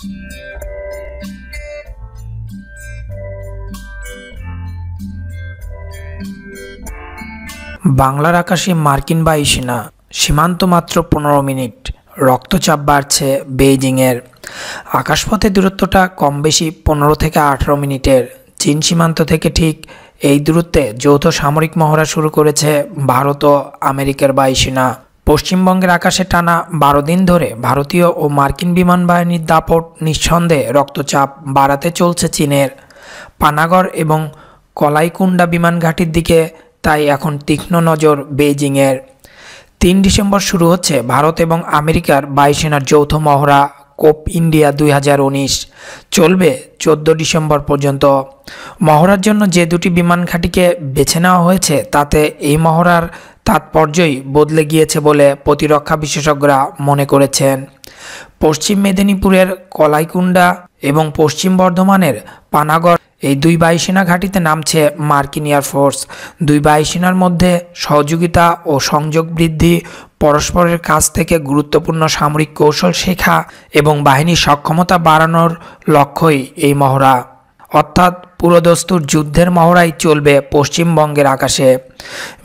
বাংলার আকাশে মার্কিন ইসিনা সীমান্ত মাত্র পনেরো মিনিট রক্তচাপ বাড়ছে বেইজিংয়ের আকাশপথে দূরত্বটা কম বেশি পনেরো থেকে আঠেরো মিনিটের চীন সীমান্ত থেকে ঠিক এই দূরত্বে যৌথ সামরিক মহড়া শুরু করেছে ভারত ও আমেরিকার ইসিনা পশ্চিমবঙ্গের আকাশে টানা বারো দিন ধরে ভারতীয় ও মার্কিন বিমান বাহিনীর দাপট নিঃসন্দেহে রক্তচাপ বাড়াতে চলছে চীনের পানাগড় এবং কলাইকুণ্ডা বিমান ঘাটির দিকে তাই এখন তীক্ষ্ণ নজর বেইজিংয়ের তিন ডিসেম্বর শুরু হচ্ছে ভারত এবং আমেরিকার বায়ুসেনার যৌথ মহড়া কোপ ইন্ডিয়া দুই চলবে চোদ্দ ডিসেম্বর পর্যন্ত মহড়ার জন্য যে দুটি বিমান ঘাঁটিকে বেছে নেওয়া হয়েছে তাতে এই মহড়ার তাৎপর্যই বদলে গিয়েছে বলে প্রতিরক্ষা বিশেষজ্ঞরা মনে করেছেন পশ্চিম মেদিনীপুরের কলাইকুণ্ডা এবং পশ্চিম বর্ধমানের পানাগড় এই দুই বায়ুসেনা ঘাঁটিতে নামছে মার্কিন এয়ারফোর্স দুই বায়ুসেনার মধ্যে সহযোগিতা ও সংযোগ বৃদ্ধি পরস্পরের কাছ থেকে গুরুত্বপূর্ণ সামরিক কৌশল শেখা এবং বাহিনীর সক্ষমতা বাড়ানোর লক্ষ্যই এই মহড়া অর্থাৎ পুরোদস্তুর যুদ্ধের মহড়াই চলবে পশ্চিমবঙ্গের আকাশে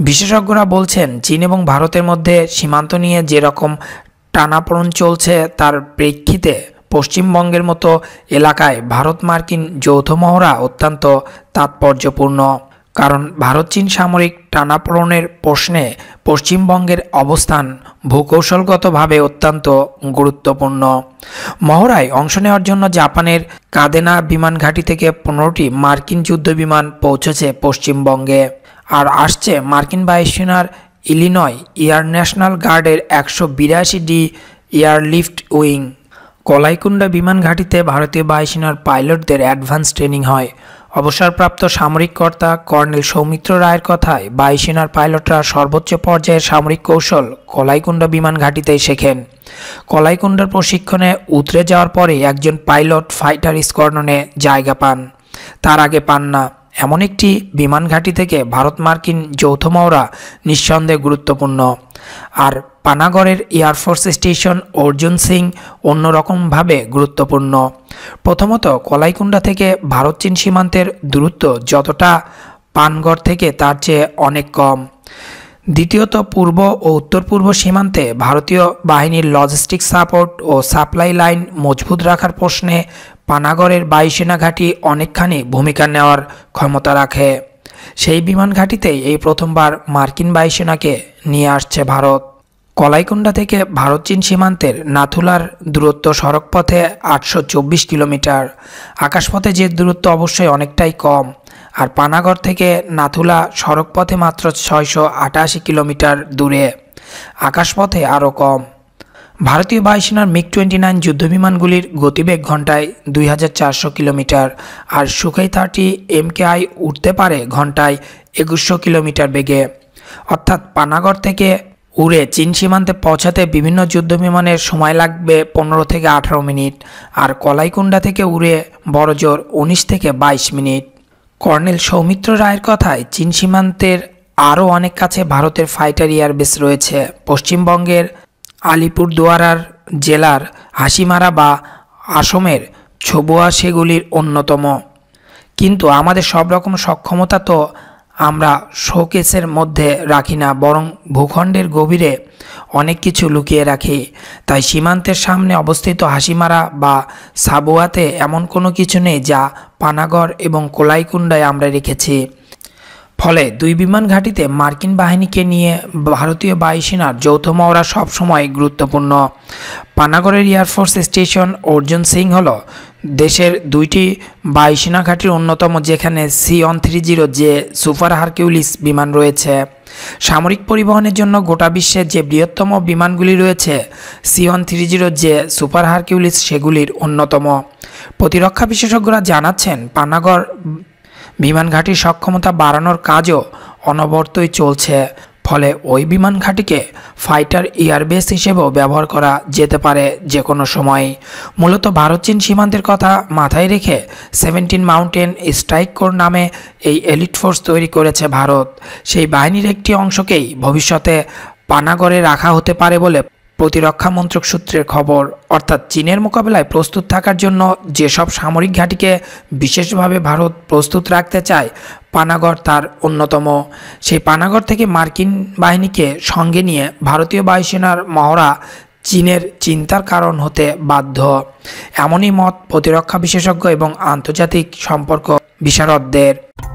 বিশেষজ্ঞরা বলছেন চীন এবং ভারতের মধ্যে সীমান্ত নিয়ে যেরকম টানাপড়ন চলছে তার প্রেক্ষিতে পশ্চিমবঙ্গের মতো এলাকায় ভারত মার্কিন যৌথ মহড়া অত্যন্ত তাৎপর্যপূর্ণ কারণ ভারত চীন সামরিক টানাপোড়নের প্রশ্নে পশ্চিমবঙ্গের অবস্থান ভূকৌশলগতভাবে অত্যন্ত গুরুত্বপূর্ণ মহড়ায় অংশ নেওয়ার জন্য জাপানের কাদেনা বিমান ঘাঁটি থেকে পনেরোটি মার্কিন যুদ্ধ বিমান পৌঁছেছে পশ্চিমবঙ্গে আর আসছে মার্কিন বায়ুসেনার ইলিনয় এয়ার ন্যাশনাল গার্ডের একশো বিরাশি ডি এয়ারলিফট উইং কলাইকুণ্ডা বিমান ঘাঁটিতে ভারতীয় বায়ুসেনার পাইলটদের অ্যাডভান্স ট্রেনিং হয় অবসরপ্রাপ্ত সামরিক কর্তা কর্নেল সৌমিত্র রায়ের কথায় বায়ুসেনার পাইলটরা সর্বোচ্চ পর্যায়ের সামরিক কৌশল কলাইকুণ্ড বিমান ঘাঁটিতেই শেখেন কলাইকুণ্ডার প্রশিক্ষণে উতরে যাওয়ার পরে একজন পাইলট ফাইটার স্কর্ননে জায়গা পান তার আগে পান না এমন একটি বিমান ঘাঁটি থেকে ভারত মার্কিন যৌথ মহড়া নিঃসন্দেহে গুরুত্বপূর্ণ আর পানাগড়ের এয়ারফোর্স স্টেশন অর্জুন সিং অন্যরকমভাবে গুরুত্বপূর্ণ প্রথমত কলাইকুণ্ডা থেকে ভারত চীন সীমান্তের দূরত্ব যতটা পানগড় থেকে তার চেয়ে অনেক কম দ্বিতীয়ত পূর্ব ও উত্তর পূর্ব সীমান্তে ভারতীয় বাহিনীর লজিস্টিক সাপোর্ট ও সাপ্লাই লাইন মজবুত রাখার প্রশ্নে পানাগড়ের বায়ুসেনা ঘাঁটি অনেকখানি ভূমিকা নেওয়ার ক্ষমতা রাখে সেই বিমান ঘাঁটিতেই এই প্রথমবার মার্কিন বায়ুসেনাকে নিয়ে আসছে ভারত কলাইকুণ্ডা থেকে ভারত চীন সীমান্তের নাথুলার দূরত্ব সড়কপথে আটশো কিলোমিটার আকাশপথে যে দূরত্ব অবশ্যই অনেকটাই কম আর পানাগড় থেকে নাথুলা সড়কপথে মাত্র ছয়শো কিলোমিটার দূরে আকাশপথে আরও কম ভারতীয় বায়ুসেনার মিগ টোয়েন্টি নাইন যুদ্ধবিমানগুলির গতিবেগ ঘন্টায় দুই কিলোমিটার আর সুখাই থার্টি এমকেআই উঠতে পারে ঘন্টায় একুশশো কিলোমিটার বেগে অর্থাৎ পানাগড় থেকে উড়ে চীন সীমান্তে পৌঁছাতে বিভিন্ন যুদ্ধ বিমানের সময় লাগবে পনেরো থেকে আঠারো মিনিট আর কলাইকুণ্ডা থেকে উড়ে বড়জোর উনিশ থেকে বাইশ মিনিট কর্নেল সৌমিত্র রায়ের কথায় চীন সীমান্তের আরও অনেক কাছে ভারতের ফাইটার এয়ারবেস রয়েছে পশ্চিমবঙ্গের আলিপুরদুয়ারার জেলার হাসিমারা বা আসমের ছবুয়া সেগুলির অন্যতম কিন্তু আমাদের সব রকম সক্ষমতা তো আমরা শোকেসের মধ্যে রাখি না বরং ভূখণ্ডের গভীরে অনেক কিছু লুকিয়ে রাখি তাই সীমান্তের সামনে অবস্থিত হাসিমারা বা সাবুয়াতে এমন কোনো কিছু নেই যা পানাগড় এবং কোলাইকুণ্ডায় আমরা রেখেছি ফলে দুই বিমান ঘাঁটিতে মার্কিন বাহিনীকে নিয়ে ভারতীয় বায়ুসেনার যৌথ মহড়া সবসময় গুরুত্বপূর্ণ পানাগড়ের এয়ারফোর্স স্টেশন অর্জুন সিং হল দেশের দুইটি বায়ুসেনা ঘাঁটির অন্যতম যেখানে সি অন থ্রি জিরো যে সুপার হারকিউলিস বিমান রয়েছে সামরিক পরিবহনের জন্য গোটা বিশ্বে যে বৃহত্তম বিমানগুলি রয়েছে সি অন থ্রি জিরো যে সুপার হারকিউলিস সেগুলির অন্যতম প্রতিরক্ষা বিশেষজ্ঞরা জানাচ্ছেন পানাগড় বিমান ঘাঁটির সক্ষমতা বাড়ানোর কাজও অনবর্তই চলছে ফলে ওই বিমান ঘাঁটিকে ফাইটার এয়ারবেস হিসেবেও ব্যবহার করা যেতে পারে যে কোনো সময় মূলত ভারত চীন সীমান্তের কথা মাথায় রেখে সেভেন্টিন মাউন্টেন স্ট্রাইক কোর নামে এই এলিট ফোর্স তৈরি করেছে ভারত সেই বাহিনীর একটি অংশকেই ভবিষ্যতে পানাগড়ে রাখা হতে পারে বলে প্রতিরক্ষা মন্ত্রক সূত্রের খবর অর্থাৎ চীনের মোকাবেলায় প্রস্তুত থাকার জন্য যেসব সামরিক ঘাঁটিকে বিশেষভাবে ভারত প্রস্তুত রাখতে চায় পানাগর তার অন্যতম সেই পানাগর থেকে মার্কিন বাহিনীকে সঙ্গে নিয়ে ভারতীয় বায়ুসেনার মহড়া চীনের চিন্তার কারণ হতে বাধ্য এমনই মত প্রতিরক্ষা বিশেষজ্ঞ এবং আন্তর্জাতিক সম্পর্ক বিশারদদের